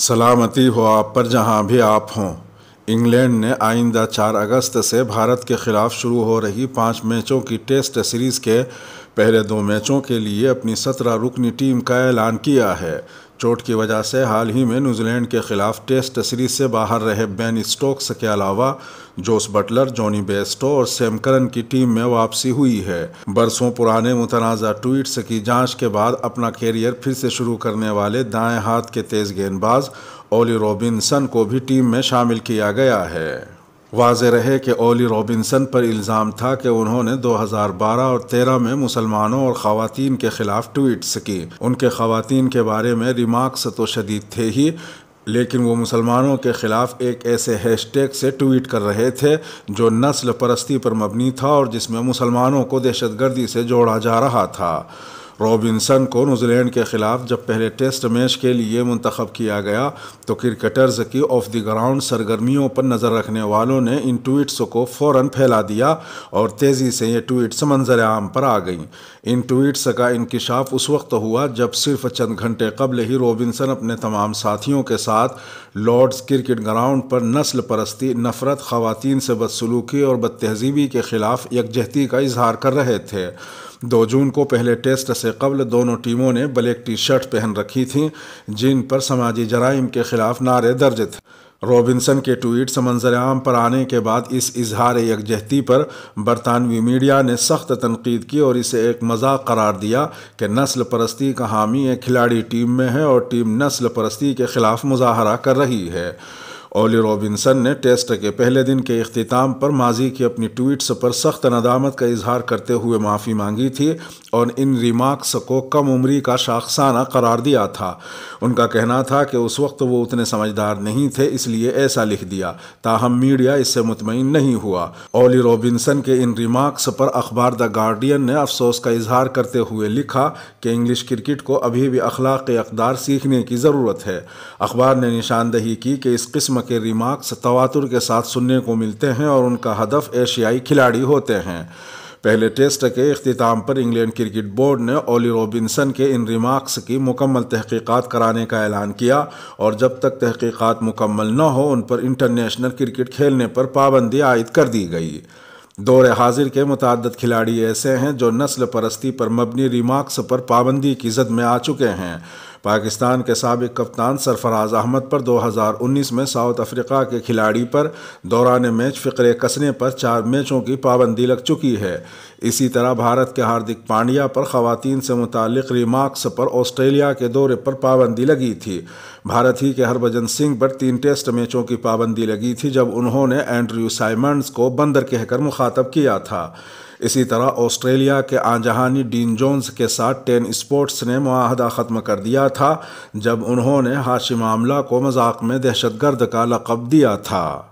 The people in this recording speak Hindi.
सलामती हो आप पर जहां भी आप हों इंग्लैंड ने आइंदा 4 अगस्त से भारत के खिलाफ शुरू हो रही पाँच मैचों की टेस्ट सीरीज़ के पहले दो मैचों के लिए अपनी सत्रह रुकनी टीम का ऐलान किया है चोट की वजह से हाल ही में न्यूजीलैंड के खिलाफ टेस्ट सीरीज से बाहर रहे बेन स्टोक्स के अलावा जोस बटलर जॉनी बेस्टो और सेमकरन की टीम में वापसी हुई है बरसों पुराने मुतनाज़ा ट्वीट्स की जांच के बाद अपना कैरियर फिर से शुरू करने वाले दाएं हाथ के तेज़ गेंदबाज ओली रॉबिन्सन को भी टीम में शामिल किया गया है वाज रहे कि ओली रॉबिनसन पर इल्ज़ाम था कि उन्होंने दो हज़ार बारह और तेरह में मुसलमानों और ख़वान के ख़िलाफ़ ट्वीट्स की उनके ख़वान के बारे में रिमार्क्स तो शदीद थे ही लेकिन वो मुसलमानों के ख़िलाफ़ एक ऐसे टैग से ट्वीट कर रहे थे जो नस्ल परस्ती पर मबनी था और जिसमें मुसलमानों को दहशत गर्दी से जोड़ा जा रहा था रॉबिन्सन को न्यूजीलैंड के खिलाफ जब पहले टेस्ट मैच के लिए मंतखब किया गया तो क्रिकेटर्स की ऑफ द ग्राउंड सरगर्मियों पर नज़र रखने वालों ने इन ट्वीट्स को फ़ौर फैला दिया और तेज़ी से ये ट्वीट्स मंजर आम पर आ गईं इन ट्वीट्स का इंकशाफ उस वक्त हुआ जब सिर्फ चंद घंटे कबल ही रॉबिन्सन अपने तमाम साथियों के साथ लॉर्ड्स क्रिकेट ग्राउंड पर नस्ल परस्ती नफरत खवतिन से बदसलूकी और बदतहजीबी के खिलाफ यकजहती का इजहार कर रहे थे दो जून को पहले टेस्ट से से कबल दोनों टीमों ने ब्लैक टी शर्ट पहन रखी थीं जिन पर समाजी जराइम के खिलाफ नारे दर्ज थे रॉबिन्सन के ट्वीट मंजर आम पर आने के बाद इस इजहार यकजहती पर बरतानवी मीडिया ने सख्त तनकीद की और इसे एक मजाक करार दिया कि नस्ल परस्ती का हामी एक खिलाड़ी टीम में है और टीम नस्ल परस्ती के खिलाफ मुजाहरा कर रही है ओली रॉबिन्सन ने टेस्ट के पहले दिन के अख्ताम पर माजी की अपनी ट्वीट्स पर सख्त नदामत का इजहार करते हुए माफ़ी मांगी थी और इन रिमार्क्स को कम उम्री का शाखसाना करार दिया था उनका कहना था कि उस वक्त वो उतने समझदार नहीं थे इसलिए ऐसा लिख दिया ताहम मीडिया इससे मुतमिन नहीं हुआ ओली रॉबिन्सन के इन रिमार्क्स पर अखबार द गार्डियन ने अफसोस का इजहार करते हुए लिखा कि इंग्लिश क्रिकेट को अभी भी अखलाक अकदार सीखने की ज़रूरत है अखबार ने निशानदही की कि इस किस्म के रिमार्क्स तवातुर के साथ सुनने को मिलते हैं और उनका हदफ एशियाई खिलाड़ी होते हैं पहले टेस्ट के अख्ताम पर इंग्लैंड क्रिकेट बोर्ड ने ओली रॉबिन्सन के इन रिमार्क्स की मुकम्मल तहकीक़ात कराने का ऐलान किया और जब तक तहकीक़ात मुकम्मल न हो उन पर इंटरनेशनल क्रिकेट खेलने पर पाबंदी आयद कर दी गई दौर हाजिर के मुतद खिलाड़ी ऐसे हैं जो नस्ल परस्ती पर मबनी रिमार्क्स पर पाबंदी की जद में आ चुके हैं पाकिस्तान के सबक कप्तान सरफराज अहमद पर 2019 में साउथ अफ्रीका के खिलाड़ी पर दौरान मैच फ़िक्रे कसने पर चार मैचों की पाबंदी लग चुकी है इसी तरह भारत के हार्दिक पांड्या पर खातन से मुतक रिमार्क्स पर ऑस्ट्रेलिया के दौरे पर पाबंदी लगी थी भारत ही के हरभजन सिंह पर तीन टेस्ट मैचों की पाबंदी लगी थी जब उन्होंने एंड्रयू साइमंड्स को बंदर कहकर मुखातब किया था इसी तरह ऑस्ट्रेलिया के आजहानी डीन जोन्स के साथ टेन स्पोर्ट्स ने माहदा ख़त्म कर दिया था जब उन्होंने हाशिम आमला को मजाक में दहशतगर्द का लकब दिया था